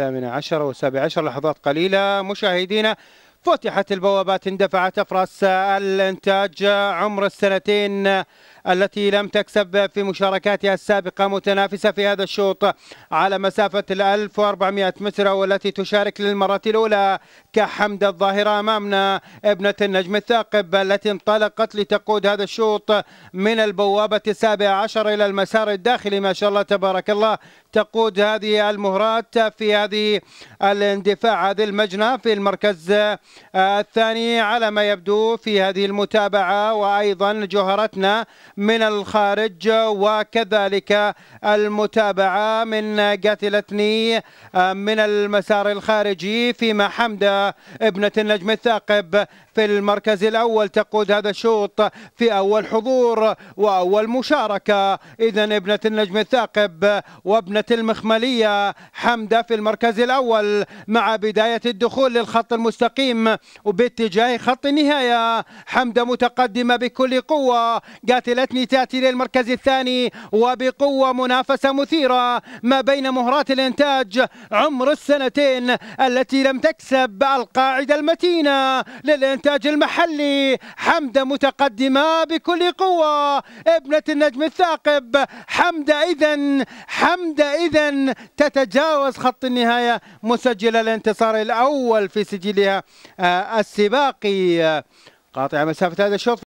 الثامنة عشر والسابع عشر لحظات قليلة مشاهدينا فتحت البوابات اندفعت أفراس الإنتاج عمر السنتين التي لم تكسب في مشاركاتها السابقة متنافسة في هذا الشوط على مسافة ال 1400 متر والتي تشارك للمرة الأولى كحمد الظاهرة أمامنا ابنة النجم الثاقب التي انطلقت لتقود هذا الشوط من البوابة السابعة عشر إلى المسار الداخلي ما شاء الله تبارك الله تقود هذه المهرات في هذه الاندفاع هذه المجنى في المركز الثاني على ما يبدو في هذه المتابعة وأيضا جوهرتنا من الخارج وكذلك المتابعة من قاتلتني آه، من المسار الخارجي فيما حمدة ابنة النجم الثاقب في المركز الأول تقود هذا الشوط في أول حضور وأول مشاركة إذا ابنة النجم الثاقب وابنة المخملية حمدة في المركز الأول مع بداية الدخول للخط المستقيم وباتجاه خط النهاية حمدة متقدمة بكل قوة قاتلة اللاتني تأتي للمركز الثاني وبقوة منافسة مثيرة ما بين مهرات الإنتاج عمر السنتين التي لم تكسب القاعدة المتينة للإنتاج المحلي حمدة متقدمة بكل قوة ابنة النجم الثاقب حمدة إذا حمدة إذا تتجاوز خط النهاية مسجلة الانتصار الأول في سجلها آه، السباقي قاطعة مسافة هذا الشوط